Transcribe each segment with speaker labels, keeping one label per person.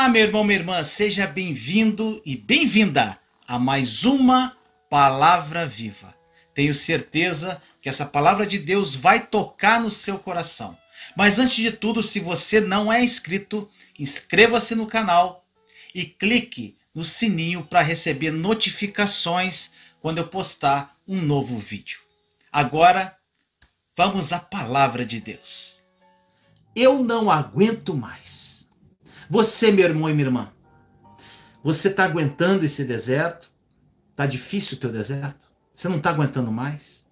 Speaker 1: Olá, meu irmão, minha irmã, seja bem-vindo e bem-vinda a mais uma Palavra Viva. Tenho certeza que essa palavra de Deus vai tocar no seu coração. Mas antes de tudo, se você não é inscrito, inscreva-se no canal e clique no sininho para receber notificações quando eu postar um novo vídeo. Agora, vamos à palavra de Deus. Eu não aguento mais. Você, meu irmão e minha irmã, você está aguentando esse deserto? Tá difícil o teu deserto? Você não está aguentando mais?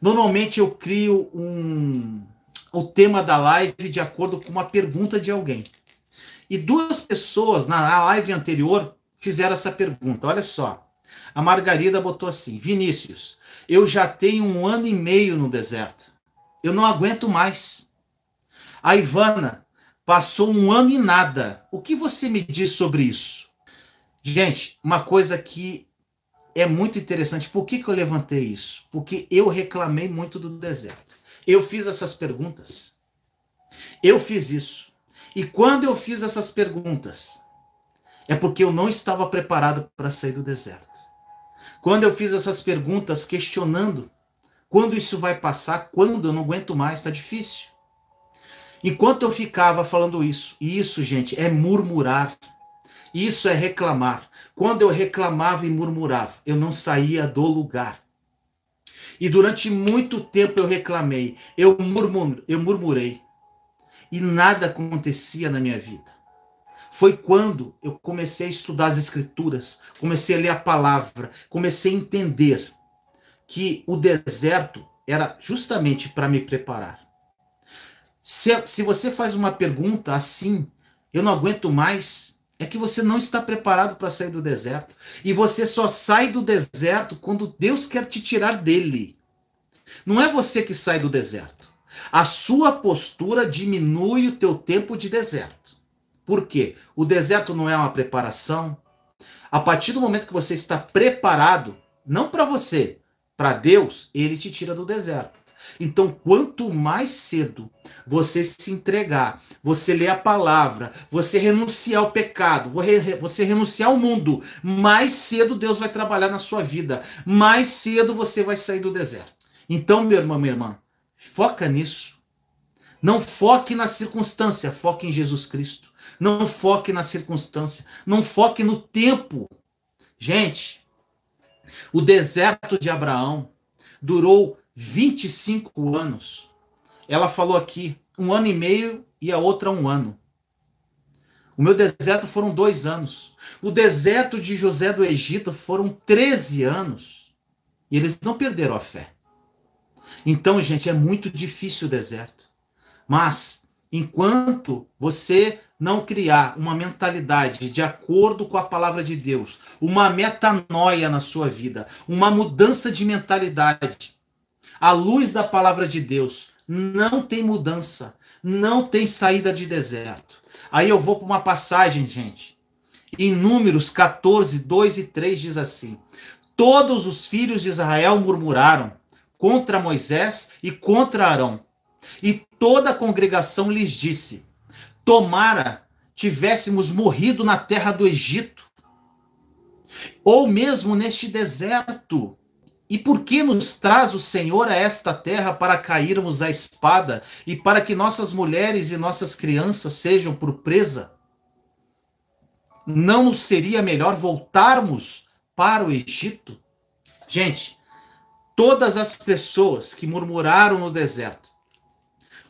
Speaker 1: Normalmente eu crio um o tema da live de acordo com uma pergunta de alguém. E duas pessoas na live anterior fizeram essa pergunta. Olha só. A Margarida botou assim: Vinícius, eu já tenho um ano e meio no deserto. Eu não aguento mais. A Ivana, Passou um ano e nada. O que você me diz sobre isso? Gente, uma coisa que é muito interessante. Por que, que eu levantei isso? Porque eu reclamei muito do deserto. Eu fiz essas perguntas. Eu fiz isso. E quando eu fiz essas perguntas, é porque eu não estava preparado para sair do deserto. Quando eu fiz essas perguntas questionando quando isso vai passar, quando eu não aguento mais, está difícil. Enquanto eu ficava falando isso, e isso, gente, é murmurar. Isso é reclamar. Quando eu reclamava e murmurava, eu não saía do lugar. E durante muito tempo eu reclamei, eu, murmur, eu murmurei. E nada acontecia na minha vida. Foi quando eu comecei a estudar as Escrituras, comecei a ler a palavra, comecei a entender que o deserto era justamente para me preparar. Se, se você faz uma pergunta assim, eu não aguento mais, é que você não está preparado para sair do deserto. E você só sai do deserto quando Deus quer te tirar dele. Não é você que sai do deserto. A sua postura diminui o teu tempo de deserto. Por quê? O deserto não é uma preparação. A partir do momento que você está preparado, não para você, para Deus, ele te tira do deserto. Então, quanto mais cedo você se entregar, você ler a palavra, você renunciar ao pecado, você renunciar ao mundo, mais cedo Deus vai trabalhar na sua vida, mais cedo você vai sair do deserto. Então, meu irmão, minha irmã, foca nisso. Não foque na circunstância, foque em Jesus Cristo. Não foque na circunstância, não foque no tempo. Gente, o deserto de Abraão durou 25 anos. Ela falou aqui, um ano e meio e a outra um ano. O meu deserto foram dois anos. O deserto de José do Egito foram 13 anos. E eles não perderam a fé. Então, gente, é muito difícil o deserto. Mas, enquanto você não criar uma mentalidade de acordo com a palavra de Deus, uma metanoia na sua vida, uma mudança de mentalidade, a luz da palavra de Deus não tem mudança, não tem saída de deserto. Aí eu vou para uma passagem, gente. Em Números 14, 2 e 3 diz assim: Todos os filhos de Israel murmuraram contra Moisés e contra Arão. E toda a congregação lhes disse: Tomara tivéssemos morrido na terra do Egito, ou mesmo neste deserto. E por que nos traz o Senhor a esta terra para cairmos à espada e para que nossas mulheres e nossas crianças sejam por presa? Não nos seria melhor voltarmos para o Egito? Gente, todas as pessoas que murmuraram no deserto,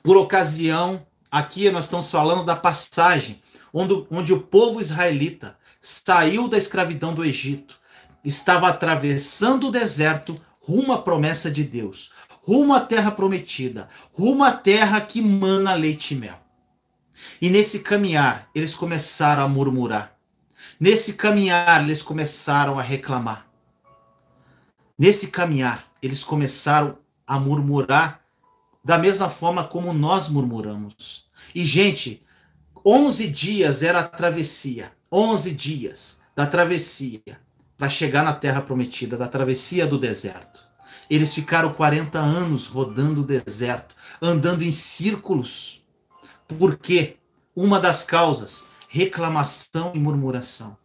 Speaker 1: por ocasião, aqui nós estamos falando da passagem, onde, onde o povo israelita saiu da escravidão do Egito estava atravessando o deserto rumo à promessa de Deus, rumo à terra prometida, rumo à terra que mana leite e mel. E nesse caminhar, eles começaram a murmurar. Nesse caminhar, eles começaram a reclamar. Nesse caminhar, eles começaram a murmurar da mesma forma como nós murmuramos. E, gente, 11 dias era a travessia. 11 dias da travessia para chegar na Terra Prometida, da travessia do deserto. Eles ficaram 40 anos rodando o deserto, andando em círculos. Por quê? Uma das causas, reclamação e murmuração.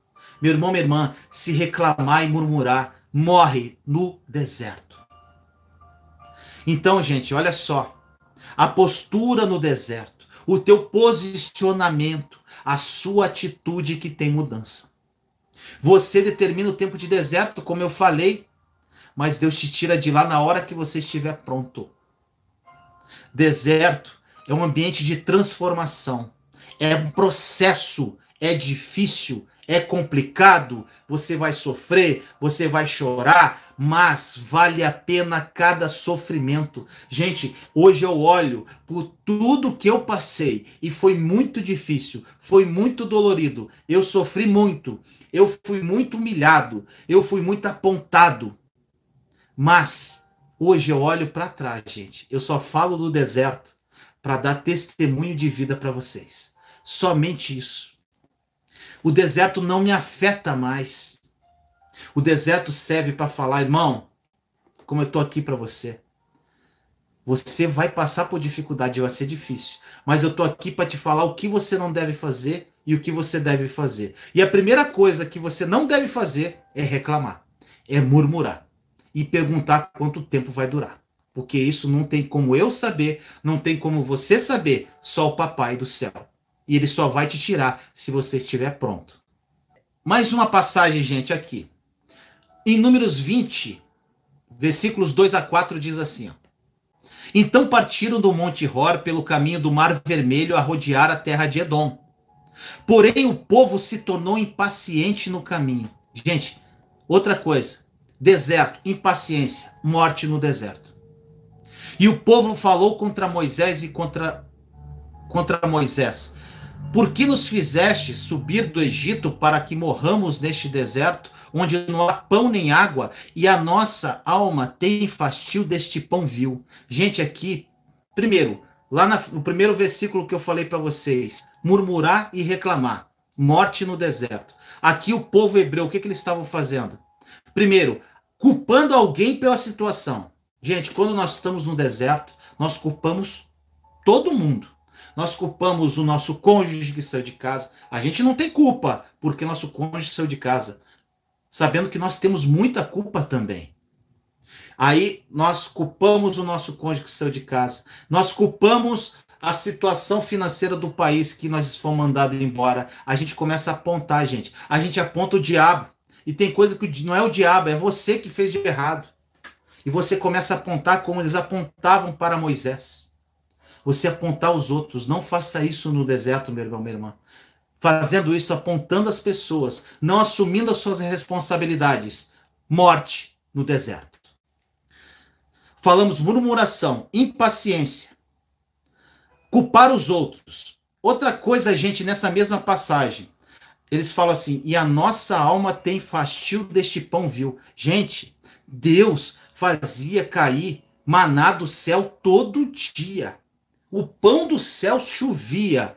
Speaker 1: Meu irmão, minha irmã, se reclamar e murmurar, morre no deserto. Então, gente, olha só. A postura no deserto, o teu posicionamento, a sua atitude que tem mudança. Você determina o tempo de deserto, como eu falei, mas Deus te tira de lá na hora que você estiver pronto. Deserto é um ambiente de transformação, é um processo, é difícil, é complicado, você vai sofrer, você vai chorar, mas vale a pena cada sofrimento. Gente, hoje eu olho por tudo que eu passei e foi muito difícil, foi muito dolorido. Eu sofri muito, eu fui muito humilhado, eu fui muito apontado. Mas hoje eu olho para trás, gente. Eu só falo do deserto para dar testemunho de vida para vocês. Somente isso. O deserto não me afeta mais. O deserto serve para falar, irmão, como eu estou aqui para você. Você vai passar por dificuldade, vai ser difícil. Mas eu estou aqui para te falar o que você não deve fazer e o que você deve fazer. E a primeira coisa que você não deve fazer é reclamar, é murmurar e perguntar quanto tempo vai durar. Porque isso não tem como eu saber, não tem como você saber, só o papai do céu. E ele só vai te tirar se você estiver pronto. Mais uma passagem, gente, aqui. Em Números 20, versículos 2 a 4 diz assim: Então partiram do Monte Hor pelo caminho do Mar Vermelho a rodear a terra de Edom. Porém, o povo se tornou impaciente no caminho. Gente, outra coisa: deserto, impaciência, morte no deserto. E o povo falou contra Moisés e contra, contra Moisés: Por que nos fizeste subir do Egito para que morramos neste deserto? onde não há pão nem água, e a nossa alma tem fastio deste pão vil. Gente, aqui, primeiro, lá na, no primeiro versículo que eu falei para vocês, murmurar e reclamar, morte no deserto. Aqui o povo hebreu, o que, que eles estavam fazendo? Primeiro, culpando alguém pela situação. Gente, quando nós estamos no deserto, nós culpamos todo mundo. Nós culpamos o nosso cônjuge que saiu de casa. A gente não tem culpa porque nosso cônjuge saiu de casa sabendo que nós temos muita culpa também. Aí nós culpamos o nosso cônjuge que saiu de casa, nós culpamos a situação financeira do país que nós fomos mandados embora. A gente começa a apontar, gente. A gente aponta o diabo. E tem coisa que não é o diabo, é você que fez de errado. E você começa a apontar como eles apontavam para Moisés. Você apontar os outros. Não faça isso no deserto, meu irmão, minha irmã fazendo isso, apontando as pessoas, não assumindo as suas responsabilidades. Morte no deserto. Falamos murmuração, impaciência, culpar os outros. Outra coisa, gente, nessa mesma passagem, eles falam assim: e a nossa alma tem fastio deste pão vil. Gente, Deus fazia cair maná do céu todo dia. O pão do céu chovia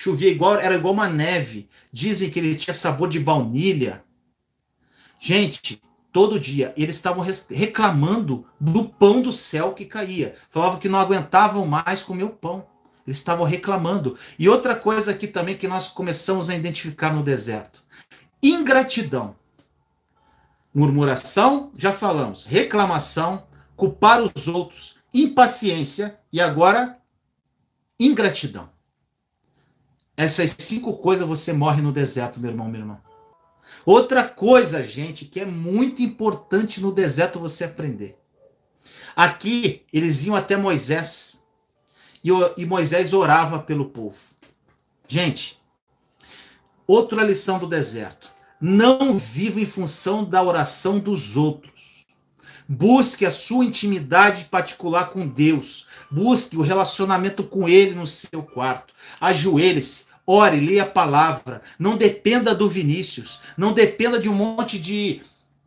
Speaker 1: Chovia igual, era igual uma neve. Dizem que ele tinha sabor de baunilha. Gente, todo dia eles estavam reclamando do pão do céu que caía. Falavam que não aguentavam mais comer o pão. Eles estavam reclamando. E outra coisa aqui também que nós começamos a identificar no deserto: ingratidão. Murmuração, já falamos. Reclamação, culpar os outros, impaciência e agora ingratidão. Essas cinco coisas você morre no deserto, meu irmão, minha irmã. Outra coisa, gente, que é muito importante no deserto você aprender. Aqui eles iam até Moisés e, e Moisés orava pelo povo. Gente, outra lição do deserto: não viva em função da oração dos outros. Busque a sua intimidade particular com Deus. Busque o relacionamento com Ele no seu quarto. Ajoelhe-se, Ore, leia a palavra. Não dependa do Vinícius. Não dependa de um monte de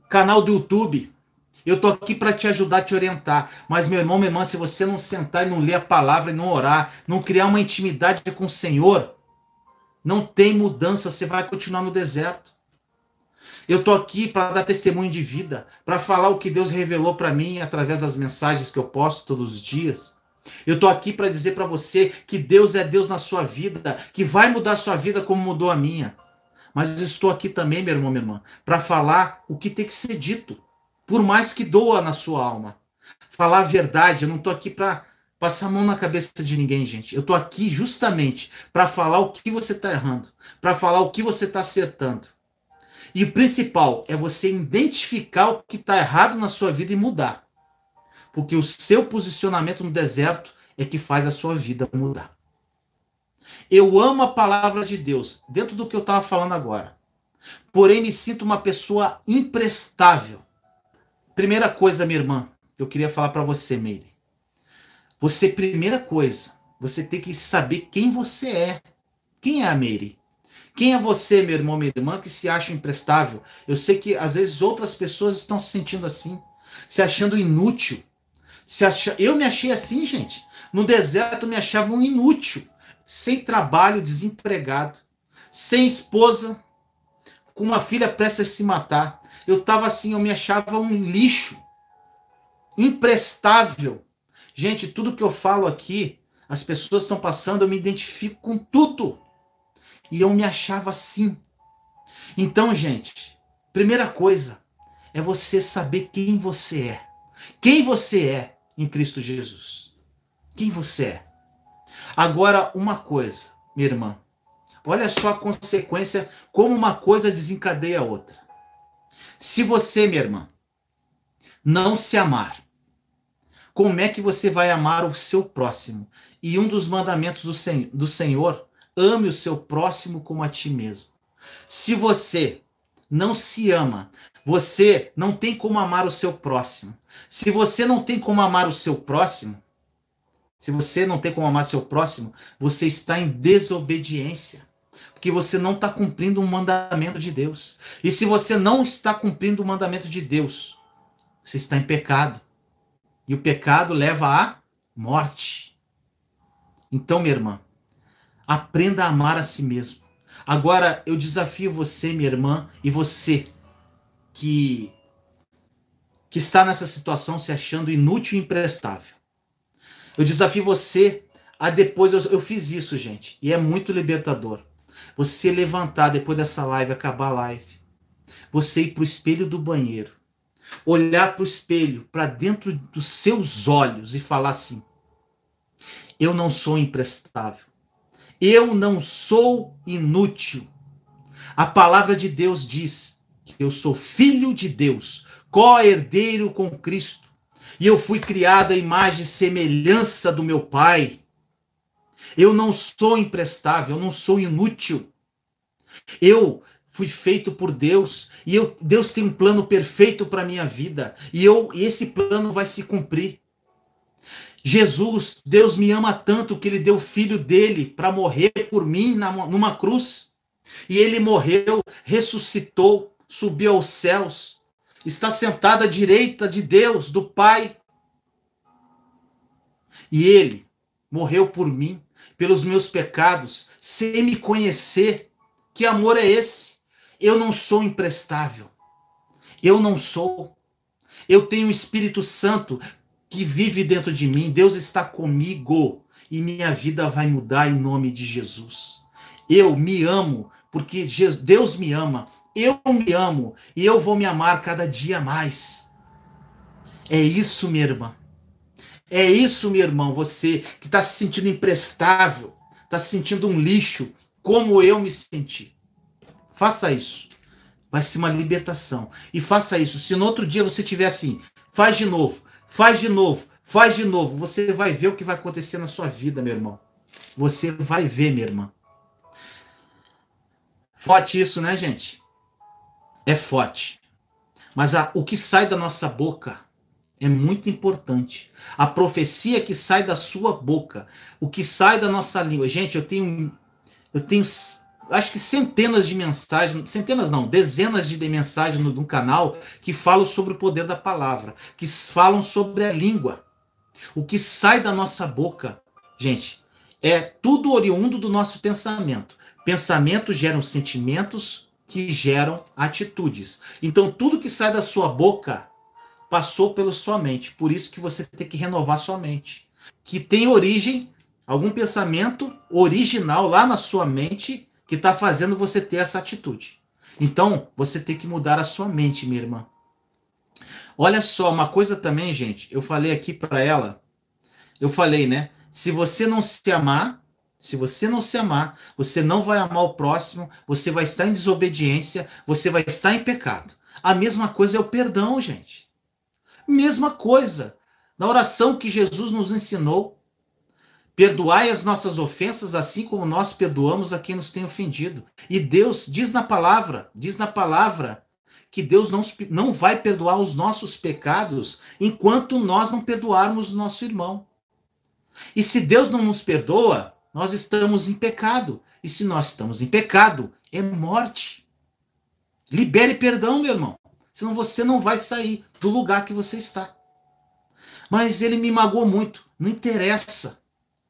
Speaker 1: canal do YouTube. Eu tô aqui para te ajudar, te orientar. Mas, meu irmão, minha irmã, se você não sentar e não ler a palavra e não orar, não criar uma intimidade com o Senhor, não tem mudança. Você vai continuar no deserto. Eu tô aqui para dar testemunho de vida, para falar o que Deus revelou para mim através das mensagens que eu posto todos os dias. Eu estou aqui para dizer para você que Deus é Deus na sua vida, que vai mudar a sua vida como mudou a minha. Mas estou aqui também, meu irmão, minha irmã, para falar o que tem que ser dito, por mais que doa na sua alma. Falar a verdade, eu não estou aqui para passar a mão na cabeça de ninguém, gente. Eu estou aqui justamente para falar o que você está errando, para falar o que você está acertando. E o principal é você identificar o que está errado na sua vida e mudar porque o seu posicionamento no deserto é que faz a sua vida mudar. Eu amo a palavra de Deus, dentro do que eu estava falando agora. Porém, me sinto uma pessoa imprestável. Primeira coisa, minha irmã, eu queria falar para você, Meire. Você, primeira coisa, você tem que saber quem você é. Quem é a Meire? Quem é você, meu irmão, minha irmã, que se acha imprestável? Eu sei que às vezes outras pessoas estão se sentindo assim, se achando inútil, Acha... Eu me achei assim, gente. No deserto me achava um inútil, sem trabalho, desempregado, sem esposa, com uma filha prestes a se matar. Eu estava assim, eu me achava um lixo, imprestável. Gente, tudo que eu falo aqui, as pessoas estão passando, eu me identifico com tudo. E eu me achava assim. Então, gente, primeira coisa é você saber quem você é. Quem você é em Cristo Jesus. Quem você é? Agora, uma coisa, minha irmã. Olha só a consequência, como uma coisa desencadeia a outra. Se você, minha irmã, não se amar, como é que você vai amar o seu próximo? E um dos mandamentos do, sen do Senhor, ame o seu próximo como a ti mesmo. Se você não se ama, você não tem como amar o seu próximo. Se você não tem como amar o seu próximo, se você não tem como amar seu próximo, você está em desobediência. Porque você não está cumprindo um mandamento de Deus. E se você não está cumprindo o mandamento de Deus, você está em pecado. E o pecado leva à morte. Então, minha irmã, aprenda a amar a si mesmo. Agora eu desafio você, minha irmã, e você que que está nessa situação se achando inútil e imprestável. Eu desafio você a depois eu, eu fiz isso, gente, e é muito libertador. Você levantar depois dessa live, acabar a live, você ir para o espelho do banheiro, olhar para o espelho, para dentro dos seus olhos e falar assim: Eu não sou imprestável. Eu não sou inútil. A palavra de Deus diz eu sou filho de Deus, co-herdeiro com Cristo, e eu fui criado à imagem e semelhança do meu Pai. Eu não sou imprestável, eu não sou inútil. Eu fui feito por Deus e eu, Deus tem um plano perfeito para minha vida e eu e esse plano vai se cumprir. Jesus, Deus me ama tanto que ele deu o filho dele para morrer por mim na, numa cruz. E ele morreu, ressuscitou, subiu aos céus, está sentado à direita de Deus, do Pai. E ele morreu por mim, pelos meus pecados, sem me conhecer. Que amor é esse? Eu não sou imprestável. Eu não sou. Eu tenho o Espírito Santo que vive dentro de mim. Deus está comigo e minha vida vai mudar em nome de Jesus. Eu me amo porque Deus me ama eu me amo e eu vou me amar cada dia mais. É isso, minha irmã. É isso, meu irmão. Você que está se sentindo imprestável, está se sentindo um lixo, como eu me senti. Faça isso. Vai ser uma libertação. E faça isso. Se no outro dia você tiver assim, faz de novo, faz de novo, faz de novo, você vai ver o que vai acontecer na sua vida, meu irmão. Você vai ver, minha irmã. Forte isso, né, gente? é forte. Mas a, o que sai da nossa boca é muito importante. A profecia que sai da sua boca, o que sai da nossa língua. Gente, eu tenho eu tenho acho que centenas de mensagens, centenas não, dezenas de mensagens no, no canal que falam sobre o poder da palavra, que falam sobre a língua. O que sai da nossa boca, gente, é tudo oriundo do nosso pensamento. Pensamentos geram sentimentos, que geram atitudes. Então tudo que sai da sua boca passou pela sua mente. Por isso que você tem que renovar sua mente, que tem origem algum pensamento original lá na sua mente que está fazendo você ter essa atitude. Então, você tem que mudar a sua mente, minha irmã. Olha só, uma coisa também, gente, eu falei aqui para ela, eu falei, né? Se você não se amar, se você não se amar, você não vai amar o próximo, você vai estar em desobediência, você vai estar em pecado. A mesma coisa é o perdão, gente. Mesma coisa. Na oração que Jesus nos ensinou, perdoai as nossas ofensas assim como nós perdoamos a quem nos tem ofendido. E Deus diz na palavra, diz na palavra que Deus não, não vai perdoar os nossos pecados enquanto nós não perdoarmos o nosso irmão. E se Deus não nos perdoa, nós estamos em pecado. E se nós estamos em pecado, é morte. Libere perdão, meu irmão. Senão você não vai sair do lugar que você está. Mas ele me magoou muito. Não interessa.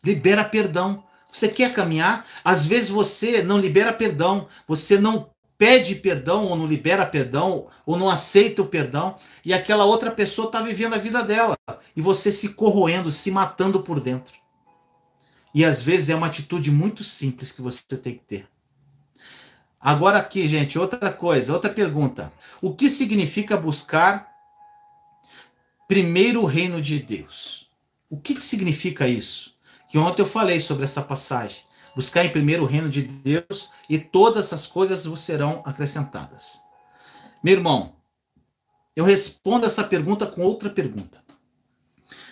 Speaker 1: Libera perdão. Você quer caminhar? Às vezes você não libera perdão, você não pede perdão ou não libera perdão ou não aceita o perdão e aquela outra pessoa está vivendo a vida dela e você se corroendo, se matando por dentro. E às vezes é uma atitude muito simples que você tem que ter. Agora aqui, gente, outra coisa, outra pergunta. O que significa buscar primeiro o reino de Deus? O que, significa isso? Que ontem eu falei sobre essa passagem. Buscar em primeiro o reino de Deus e todas as coisas vos serão acrescentadas. Meu irmão, eu respondo essa pergunta com outra pergunta.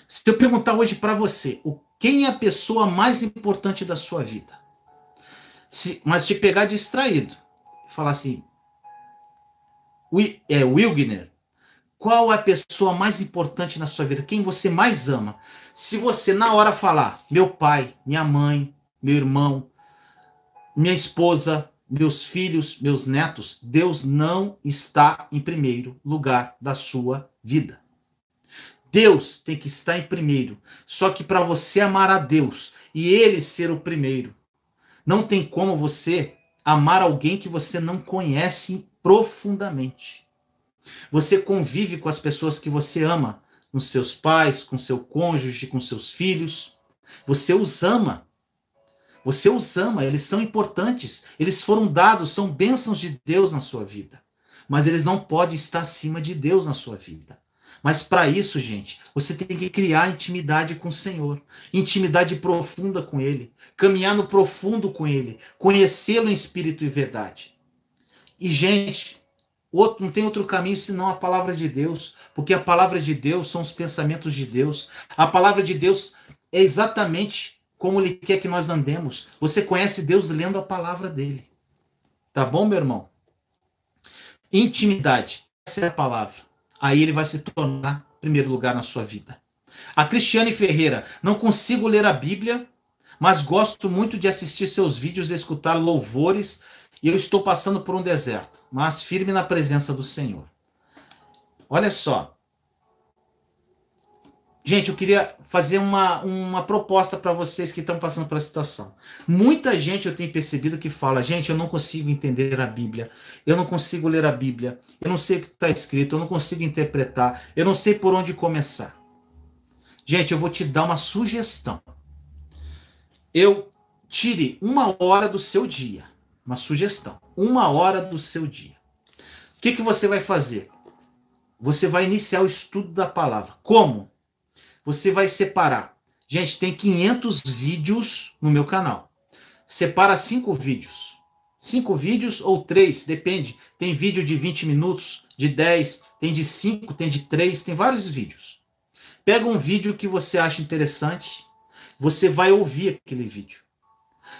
Speaker 1: Se eu perguntar hoje para você, o quem é a pessoa mais importante da sua vida? Se, mas te pegar distraído e falar assim, é, Wilgner, qual é a pessoa mais importante na sua vida? Quem você mais ama? Se você na hora falar, meu pai, minha mãe, meu irmão, minha esposa, meus filhos, meus netos, Deus não está em primeiro lugar da sua vida. Deus tem que estar em primeiro. Só que para você amar a Deus e ele ser o primeiro, não tem como você amar alguém que você não conhece profundamente. Você convive com as pessoas que você ama, com seus pais, com seu cônjuge, com seus filhos. Você os ama. Você os ama, eles são importantes, eles foram dados, são bênçãos de Deus na sua vida. Mas eles não podem estar acima de Deus na sua vida. Mas para isso, gente, você tem que criar intimidade com o Senhor, intimidade profunda com Ele, caminhar no profundo com Ele, conhecê-lo em espírito e verdade. E, gente, outro, não tem outro caminho senão a palavra de Deus, porque a palavra de Deus são os pensamentos de Deus. A palavra de Deus é exatamente como Ele quer que nós andemos. Você conhece Deus lendo a palavra dele. Tá bom, meu irmão? Intimidade, essa é a palavra aí ele vai se tornar primeiro lugar na sua vida. A Cristiane Ferreira, não consigo ler a Bíblia, mas gosto muito de assistir seus vídeos e escutar louvores, e eu estou passando por um deserto, mas firme na presença do Senhor. Olha só, Gente, eu queria fazer uma, uma proposta para vocês que estão passando pela situação. Muita gente eu tenho percebido que fala: gente, eu não consigo entender a Bíblia, eu não consigo ler a Bíblia, eu não sei o que está escrito, eu não consigo interpretar, eu não sei por onde começar. Gente, eu vou te dar uma sugestão. Eu tire uma hora do seu dia, uma sugestão, uma hora do seu dia. O que, que você vai fazer? Você vai iniciar o estudo da palavra. Como? Você vai separar. Gente, tem 500 vídeos no meu canal. Separa cinco vídeos. Cinco vídeos ou três, depende. Tem vídeo de 20 minutos, de 10, tem de 5, tem de 3, tem vários vídeos. Pega um vídeo que você acha interessante, você vai ouvir aquele vídeo.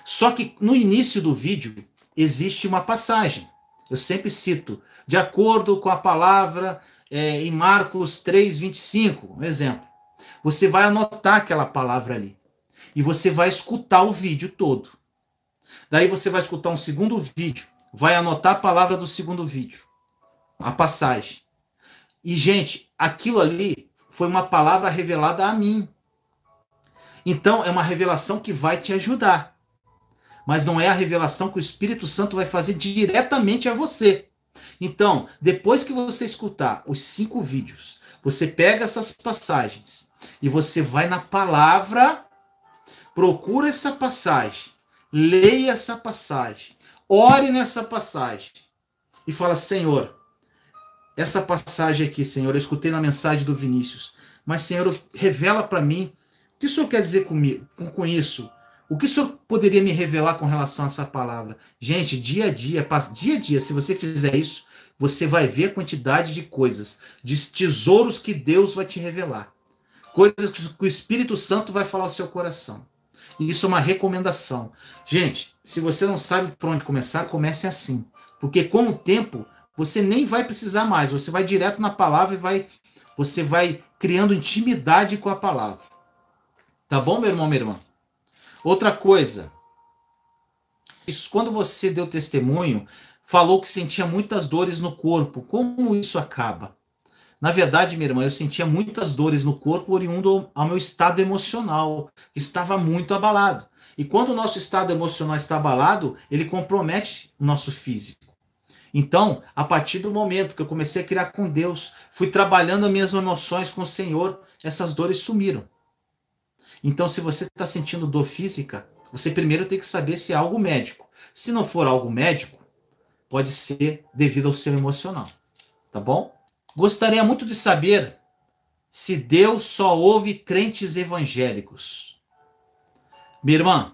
Speaker 1: Só que no início do vídeo existe uma passagem. Eu sempre cito, de acordo com a palavra é, em Marcos 3, 25, um exemplo. Você vai anotar aquela palavra ali. E você vai escutar o vídeo todo. Daí você vai escutar um segundo vídeo. Vai anotar a palavra do segundo vídeo. A passagem. E, gente, aquilo ali foi uma palavra revelada a mim. Então, é uma revelação que vai te ajudar. Mas não é a revelação que o Espírito Santo vai fazer diretamente a você. Então, depois que você escutar os cinco vídeos, você pega essas passagens e você vai na palavra, procura essa passagem, leia essa passagem, ore nessa passagem e fala: Senhor, essa passagem aqui, Senhor, eu escutei na mensagem do Vinícius, mas Senhor, revela para mim o que o Senhor quer dizer comigo, com isso. O que o senhor poderia me revelar com relação a essa palavra? Gente, dia a dia, dia a dia, se você fizer isso, você vai ver a quantidade de coisas, de tesouros que Deus vai te revelar coisas que o Espírito Santo vai falar ao seu coração. Isso é uma recomendação. Gente, se você não sabe por onde começar, comece assim. Porque com o tempo, você nem vai precisar mais. Você vai direto na palavra e vai você vai criando intimidade com a palavra. Tá bom, meu irmão, minha irmã? Outra coisa. Isso, quando você deu testemunho, falou que sentia muitas dores no corpo. Como isso acaba? Na verdade, minha irmã, eu sentia muitas dores no corpo oriundo ao meu estado emocional, que estava muito abalado. E quando o nosso estado emocional está abalado, ele compromete o nosso físico. Então, a partir do momento que eu comecei a criar com Deus, fui trabalhando as minhas emoções com o Senhor, essas dores sumiram. Então, se você está sentindo dor física, você primeiro tem que saber se é algo médico. Se não for algo médico, pode ser devido ao seu emocional. Tá bom? Gostaria muito de saber se Deus só ouve crentes evangélicos. Minha irmã,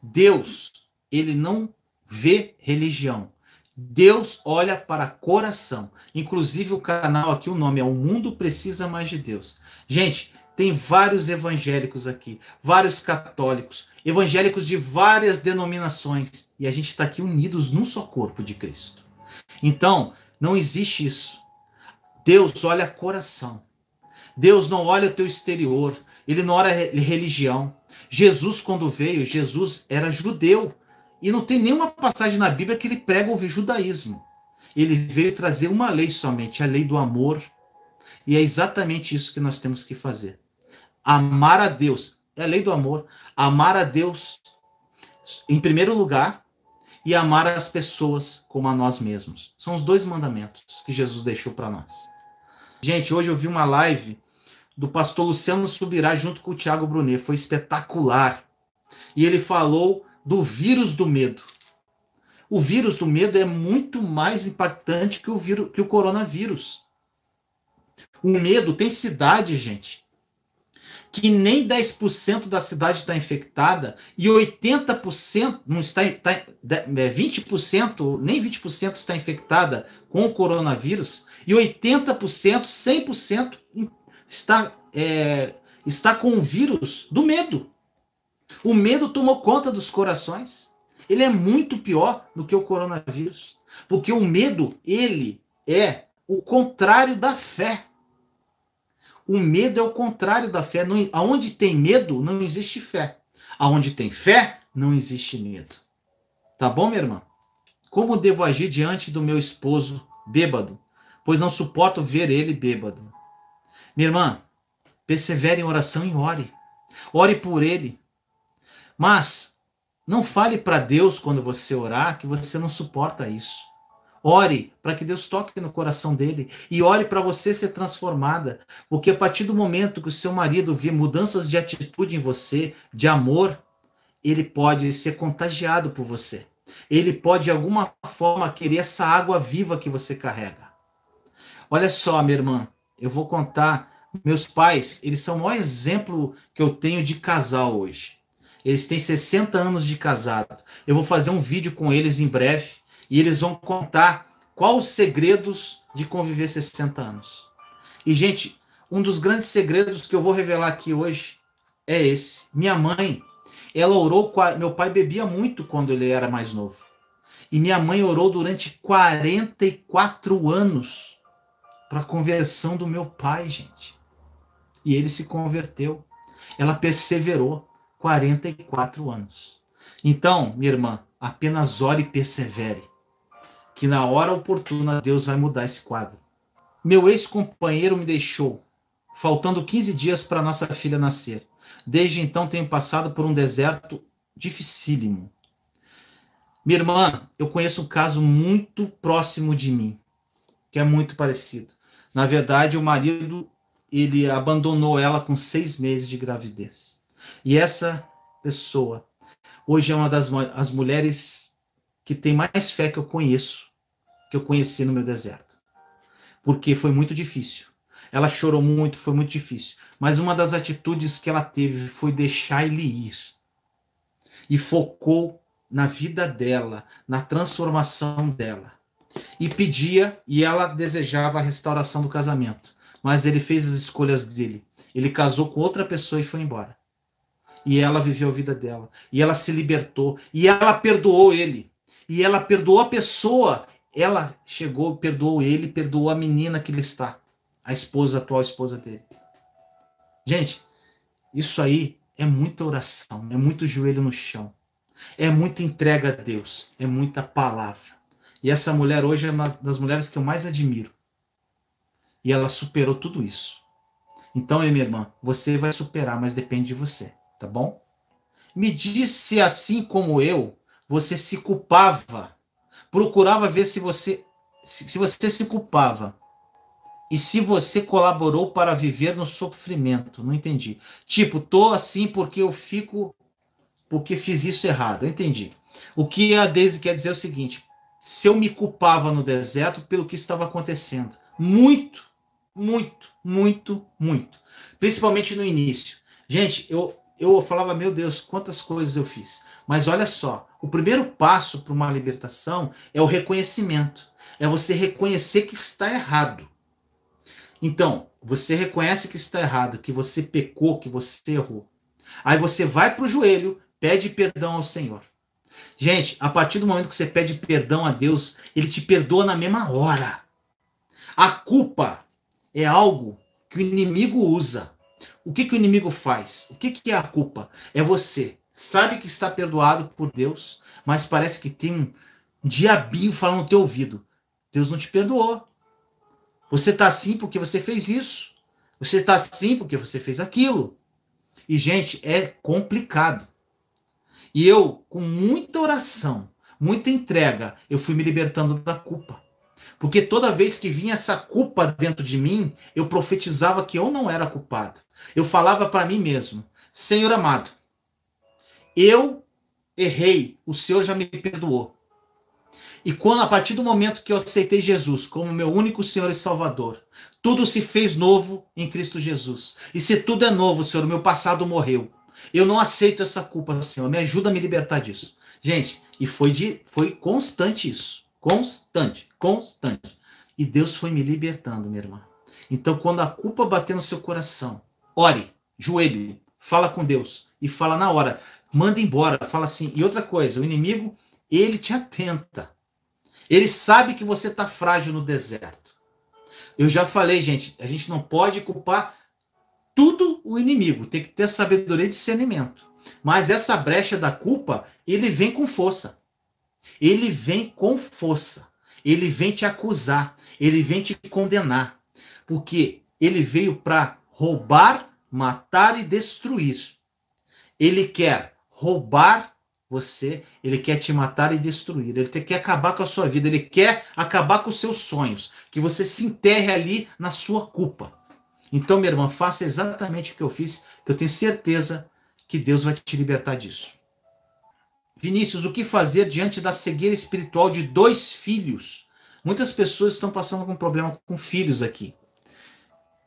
Speaker 1: Deus, ele não vê religião. Deus olha para coração. Inclusive o canal aqui, o nome é O Mundo Precisa Mais de Deus. Gente, tem vários evangélicos aqui, vários católicos, evangélicos de várias denominações. E a gente está aqui unidos num só corpo de Cristo. Então, não existe isso. Deus olha coração. Deus não olha teu exterior. Ele não olha religião. Jesus, quando veio, Jesus era judeu. E não tem nenhuma passagem na Bíblia que ele prega o judaísmo. Ele veio trazer uma lei somente, a lei do amor. E é exatamente isso que nós temos que fazer. Amar a Deus. É a lei do amor. Amar a Deus em primeiro lugar e amar as pessoas como a nós mesmos. São os dois mandamentos que Jesus deixou para nós. Gente, hoje eu vi uma live do pastor Luciano Subirá junto com o Tiago Brunet. Foi espetacular. E ele falou do vírus do medo. O vírus do medo é muito mais impactante que o, vírus, que o coronavírus. O medo tem cidade, gente, que nem 10% da cidade está infectada e 80% não está, está 20%, é, nem 20% está infectada com o coronavírus, e 80%, 100% está, é, está com o vírus do medo. O medo tomou conta dos corações. Ele é muito pior do que o coronavírus, porque o medo, ele é o contrário da fé. O medo é o contrário da fé. aonde tem medo, não existe fé. Aonde tem fé, não existe medo. Tá bom, minha irmã? Como devo agir diante do meu esposo bêbado? pois não suporto ver ele bêbado. Minha irmã, persevere em oração e ore. Ore por ele. Mas não fale para Deus quando você orar que você não suporta isso. Ore para que Deus toque no coração dele e ore para você ser transformada, porque a partir do momento que o seu marido vê mudanças de atitude em você, de amor, ele pode ser contagiado por você. Ele pode de alguma forma querer essa água viva que você carrega. Olha só, minha irmã, eu vou contar. Meus pais, eles são o maior exemplo que eu tenho de casal hoje. Eles têm 60 anos de casado. Eu vou fazer um vídeo com eles em breve e eles vão contar quais os segredos de conviver 60 anos. E, gente, um dos grandes segredos que eu vou revelar aqui hoje é esse. Minha mãe, ela orou. Meu pai bebia muito quando ele era mais novo. E minha mãe orou durante 44 anos para a conversão do meu pai, gente. E ele se converteu. Ela perseverou 44 anos. Então, minha irmã, apenas ore e persevere, que na hora oportuna Deus vai mudar esse quadro. Meu ex-companheiro me deixou, faltando 15 dias para nossa filha nascer. Desde então tenho passado por um deserto dificílimo. Minha irmã, eu conheço um caso muito próximo de mim, que é muito parecido. Na verdade, o marido ele abandonou ela com seis meses de gravidez. E essa pessoa hoje é uma das as mulheres que tem mais fé que eu conheço, que eu conheci no meu deserto, porque foi muito difícil. Ela chorou muito, foi muito difícil. Mas uma das atitudes que ela teve foi deixar ele ir. E focou na vida dela, na transformação dela e pedia e ela desejava a restauração do casamento. Mas ele fez as escolhas dele. Ele casou com outra pessoa e foi embora. E ela viveu a vida dela. E ela se libertou. E ela perdoou ele. E ela perdoou a pessoa. Ela chegou, perdoou ele, perdoou a menina que ele está. A esposa, a atual esposa dele. Gente, isso aí é muita oração. É muito joelho no chão. É muita entrega a Deus. É muita palavra. E essa mulher hoje é uma das mulheres que eu mais admiro. E ela superou tudo isso. Então, minha irmã, você vai superar, mas depende de você, tá bom? Me disse assim como eu, você se culpava, procurava ver se você se, você se culpava e se você colaborou para viver no sofrimento. Não entendi. Tipo, tô assim porque eu fico porque fiz isso errado. Eu entendi. O que a Daisy quer dizer é o seguinte: se eu me culpava no deserto pelo que estava acontecendo. Muito, muito, muito, muito. Principalmente no início. Gente, eu, eu falava, meu Deus, quantas coisas eu fiz. Mas olha só, o primeiro passo para uma libertação é o reconhecimento. É você reconhecer que está errado. Então, você reconhece que está errado, que você pecou, que você errou. Aí você vai para o joelho, pede perdão ao Senhor. Gente, a partir do momento que você pede perdão a Deus, ele te perdoa na mesma hora. A culpa é algo que o inimigo usa. O que, que o inimigo faz? O que, que é a culpa? É você. Sabe que está perdoado por Deus, mas parece que tem um diabinho falando no teu ouvido. Deus não te perdoou. Você está assim porque você fez isso. Você está assim porque você fez aquilo. E, gente, é complicado. E eu, com muita oração, muita entrega, eu fui me libertando da culpa. Porque toda vez que vinha essa culpa dentro de mim, eu profetizava que eu não era culpado. Eu falava para mim mesmo: Senhor amado, eu errei, o Senhor já me perdoou. E quando a partir do momento que eu aceitei Jesus como meu único Senhor e Salvador, tudo se fez novo em Cristo Jesus. E se tudo é novo, Senhor, meu passado morreu. Eu não aceito essa culpa, Senhor. Me ajuda a me libertar disso. Gente, e foi de foi constante isso. Constante, constante. E Deus foi me libertando, minha irmã. Então, quando a culpa bater no seu coração, ore, joelho, fala com Deus e fala na hora. Manda embora, fala assim. E outra coisa, o inimigo, ele te atenta. Ele sabe que você está frágil no deserto. Eu já falei, gente, a gente não pode culpar tudo o inimigo, tem que ter sabedoria e discernimento. Mas essa brecha da culpa, ele vem com força. Ele vem com força. Ele vem te acusar, ele vem te condenar, porque ele veio para roubar, matar e destruir. Ele quer roubar você, ele quer te matar e destruir, ele quer acabar com a sua vida, ele quer acabar com os seus sonhos, que você se enterre ali na sua culpa. Então, minha irmã, faça exatamente o que eu fiz, que eu tenho certeza que Deus vai te libertar disso. Vinícius, o que fazer diante da cegueira espiritual de dois filhos? Muitas pessoas estão passando com problema com filhos aqui.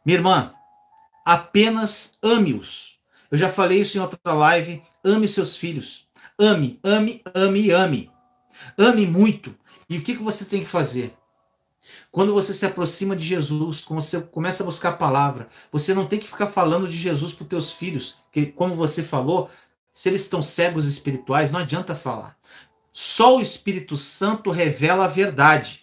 Speaker 1: Minha irmã, apenas ame-os. Eu já falei isso em outra live. Ame seus filhos. Ame, ame, ame, ame. Ame muito. E o que, que você tem que fazer? Quando você se aproxima de Jesus, quando você começa a buscar a palavra, você não tem que ficar falando de Jesus para os teus filhos, que como você falou, se eles estão cegos espirituais, não adianta falar. Só o Espírito Santo revela a verdade.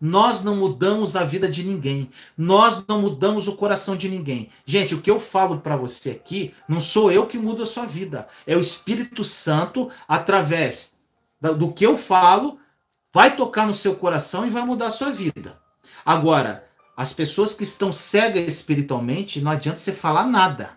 Speaker 1: Nós não mudamos a vida de ninguém. Nós não mudamos o coração de ninguém. Gente, o que eu falo para você aqui, não sou eu que mudo a sua vida. É o Espírito Santo, através do que eu falo, vai tocar no seu coração e vai mudar a sua vida. Agora, as pessoas que estão cegas espiritualmente, não adianta você falar nada.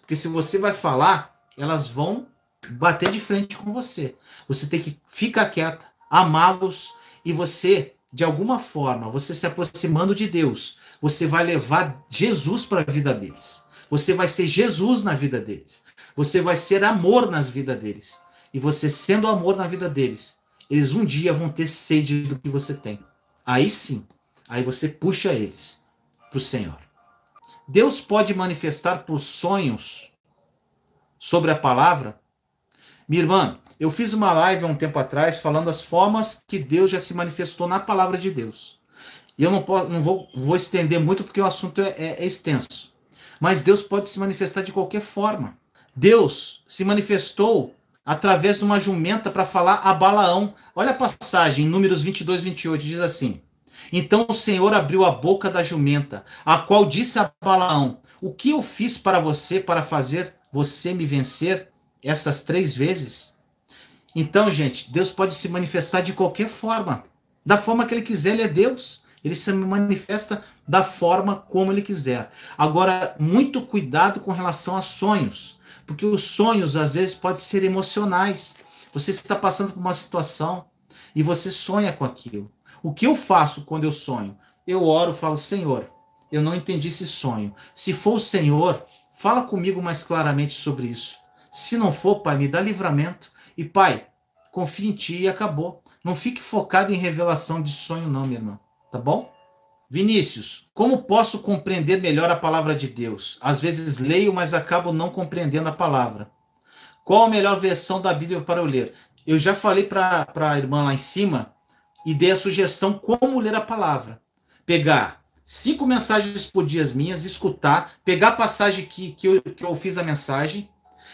Speaker 1: Porque se você vai falar, elas vão bater de frente com você. Você tem que ficar quieta, amá-los e você, de alguma forma, você se aproximando de Deus, você vai levar Jesus para a vida deles. Você vai ser Jesus na vida deles. Você vai ser amor nas vidas deles. E você sendo amor na vida deles, eles um dia vão ter sede do que você tem. Aí sim, aí você puxa eles para o Senhor. Deus pode manifestar por sonhos sobre a palavra? Minha irmã, eu fiz uma live há um tempo atrás falando as formas que Deus já se manifestou na palavra de Deus. E eu não, posso, não vou, vou estender muito porque o assunto é, é, é extenso. Mas Deus pode se manifestar de qualquer forma. Deus se manifestou através de uma jumenta para falar a Balaão. Olha a passagem, em Números 22, 28, diz assim: Então o Senhor abriu a boca da jumenta, a qual disse a Balaão: O que eu fiz para você para fazer você me vencer essas três vezes? Então, gente, Deus pode se manifestar de qualquer forma, da forma que ele quiser, ele é Deus. Ele se manifesta da forma como ele quiser. Agora, muito cuidado com relação a sonhos. Porque os sonhos, às vezes, podem ser emocionais. Você está passando por uma situação e você sonha com aquilo. O que eu faço quando eu sonho? Eu oro, falo, Senhor, eu não entendi esse sonho. Se for o Senhor, fala comigo mais claramente sobre isso. Se não for, Pai, me dá livramento. E, Pai, confia em Ti e acabou. Não fique focado em revelação de sonho, não, minha irmã. Tá bom? Vinícius, como posso compreender melhor a palavra de Deus? Às vezes leio, mas acabo não compreendendo a palavra. Qual a melhor versão da Bíblia para eu ler? Eu já falei para a irmã lá em cima e dei a sugestão como ler a palavra. Pegar cinco mensagens por dia minhas, escutar, pegar a passagem que, que, eu, que eu fiz a mensagem,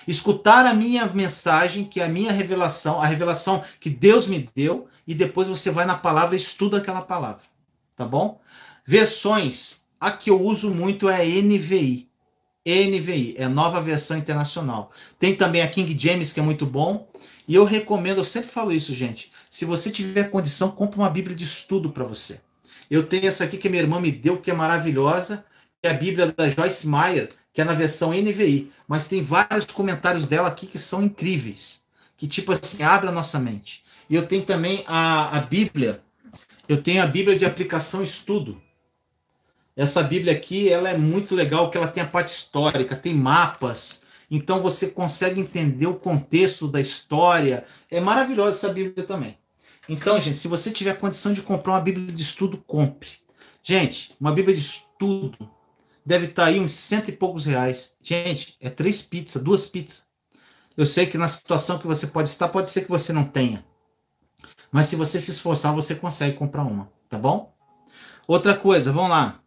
Speaker 1: escutar a minha mensagem, que é a minha revelação, a revelação que Deus me deu, e depois você vai na palavra e estuda aquela palavra. Tá bom? Versões, a que eu uso muito é NVI. NVI, é nova versão internacional. Tem também a King James, que é muito bom. E eu recomendo, eu sempre falo isso, gente. Se você tiver condição, compre uma Bíblia de estudo para você. Eu tenho essa aqui que minha irmã me deu, que é maravilhosa, que é a Bíblia da Joyce Meyer, que é na versão NVI. Mas tem vários comentários dela aqui que são incríveis. Que, tipo assim, abre a nossa mente. E eu tenho também a, a Bíblia. Eu tenho a Bíblia de aplicação estudo essa Bíblia aqui, ela é muito legal porque ela tem a parte histórica, tem mapas, então você consegue entender o contexto da história. É maravilhosa essa Bíblia também. Então, gente, se você tiver condição de comprar uma Bíblia de estudo, compre. Gente, uma Bíblia de estudo deve estar tá aí uns cento e poucos reais. Gente, é três pizzas, duas pizzas. Eu sei que na situação que você pode estar, pode ser que você não tenha. Mas se você se esforçar, você consegue comprar uma, tá bom? Outra coisa, vamos lá.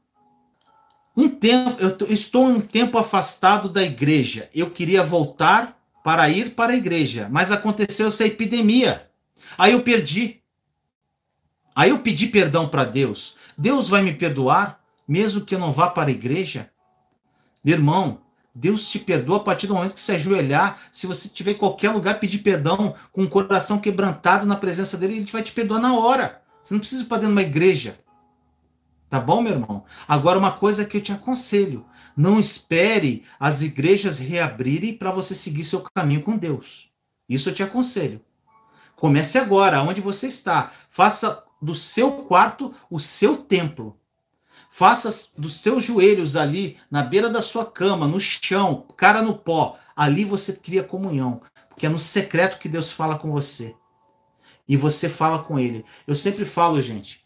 Speaker 1: Um tempo, eu estou um tempo afastado da igreja. Eu queria voltar para ir para a igreja, mas aconteceu essa epidemia. Aí eu perdi. Aí eu pedi perdão para Deus. Deus vai me perdoar, mesmo que eu não vá para a igreja? Meu irmão, Deus te perdoa a partir do momento que se ajoelhar. Se você tiver em qualquer lugar pedir perdão com o coração quebrantado na presença dele, ele vai te perdoar na hora. Você não precisa ir para dentro de uma igreja. Tá bom, meu irmão? Agora, uma coisa que eu te aconselho: não espere as igrejas reabrirem para você seguir seu caminho com Deus. Isso eu te aconselho. Comece agora, onde você está. Faça do seu quarto o seu templo. Faça dos seus joelhos ali, na beira da sua cama, no chão, cara no pó. Ali você cria comunhão, porque é no secreto que Deus fala com você. E você fala com Ele. Eu sempre falo, gente,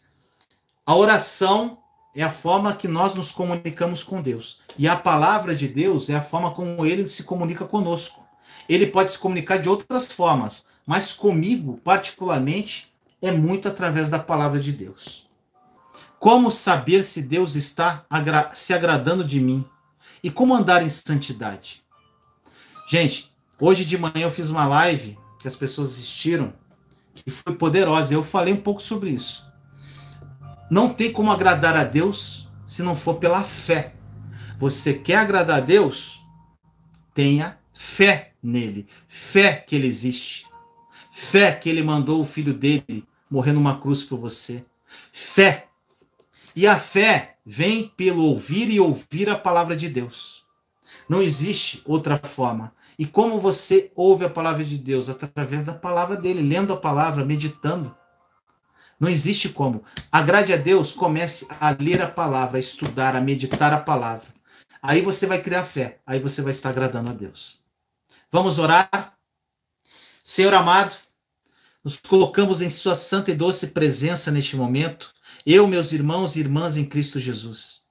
Speaker 1: a oração é a forma que nós nos comunicamos com Deus. E a palavra de Deus é a forma como ele se comunica conosco. Ele pode se comunicar de outras formas, mas comigo, particularmente, é muito através da palavra de Deus. Como saber se Deus está agra se agradando de mim? E como andar em santidade? Gente, hoje de manhã eu fiz uma live que as pessoas assistiram e foi poderosa. Eu falei um pouco sobre isso. Não tem como agradar a Deus se não for pela fé. Você quer agradar a Deus? Tenha fé nele, fé que ele existe, fé que ele mandou o filho dele morrer numa cruz por você. Fé. E a fé vem pelo ouvir e ouvir a palavra de Deus. Não existe outra forma. E como você ouve a palavra de Deus? Através da palavra dele, lendo a palavra, meditando. Não existe como. Agrade a Deus, comece a ler a palavra, a estudar, a meditar a palavra. Aí você vai criar fé, aí você vai estar agradando a Deus. Vamos orar? Senhor amado, nos colocamos em Sua santa e doce presença neste momento, eu, meus irmãos e irmãs em Cristo Jesus.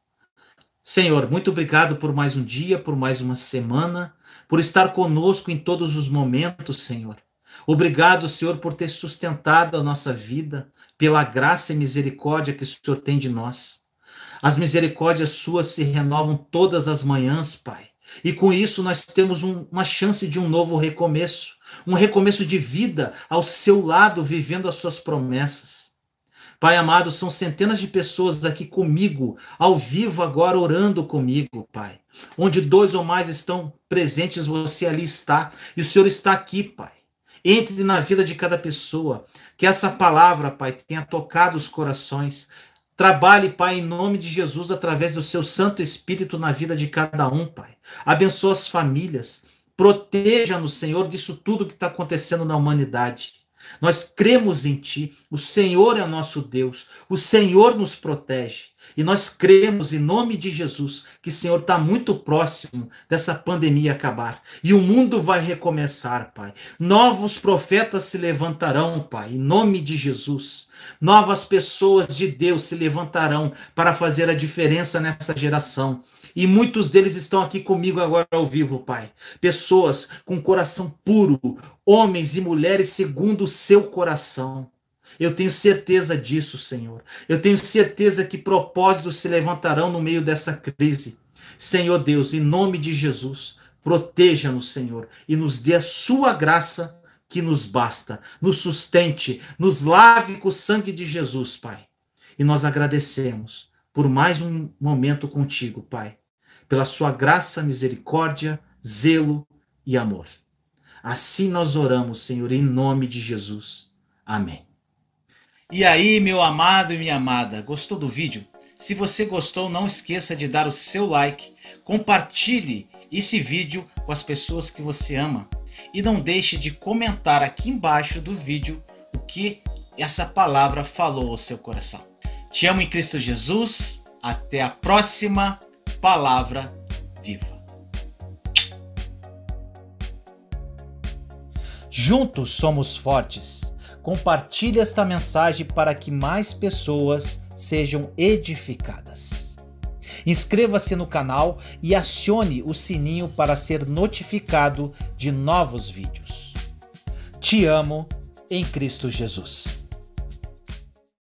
Speaker 1: Senhor, muito obrigado por mais um dia, por mais uma semana, por estar conosco em todos os momentos, Senhor. Obrigado, Senhor, por ter sustentado a nossa vida pela graça e misericórdia que o Senhor tem de nós. As misericórdias suas se renovam todas as manhãs, Pai. E com isso nós temos um, uma chance de um novo recomeço, um recomeço de vida ao seu lado, vivendo as suas promessas. Pai amado, são centenas de pessoas aqui comigo, ao vivo agora, orando comigo, Pai. Onde dois ou mais estão presentes, você ali está. E o Senhor está aqui, Pai. Entre na vida de cada pessoa. Que essa palavra, Pai, tenha tocado os corações. Trabalhe, Pai, em nome de Jesus, através do seu Santo Espírito na vida de cada um, Pai. Abençoa as famílias. Proteja-nos, Senhor, disso tudo que está acontecendo na humanidade. Nós cremos em Ti. O Senhor é nosso Deus. O Senhor nos protege. E nós cremos, em nome de Jesus, que o Senhor está muito próximo dessa pandemia acabar. E o mundo vai recomeçar, Pai. Novos profetas se levantarão, Pai, em nome de Jesus. Novas pessoas de Deus se levantarão para fazer a diferença nessa geração. E muitos deles estão aqui comigo agora ao vivo, Pai. Pessoas com coração puro, homens e mulheres segundo o seu coração. Eu tenho certeza disso, Senhor. Eu tenho certeza que propósitos se levantarão no meio dessa crise. Senhor Deus, em nome de Jesus, proteja-nos, Senhor, e nos dê a sua graça que nos basta. Nos sustente, nos lave com o sangue de Jesus, Pai. E nós agradecemos por mais um momento contigo, Pai, pela sua graça, misericórdia, zelo e amor. Assim nós oramos, Senhor, em nome de Jesus. Amém. E aí, meu amado e minha amada, gostou do vídeo? Se você gostou, não esqueça de dar o seu like, compartilhe esse vídeo com as pessoas que você ama e não deixe de comentar aqui embaixo do vídeo o que essa palavra falou ao seu coração. Te amo em Cristo Jesus. Até a próxima palavra viva. Juntos somos fortes. Compartilhe esta mensagem para que mais pessoas sejam edificadas. Inscreva-se no canal e acione o sininho para ser notificado de novos vídeos. Te amo em Cristo Jesus.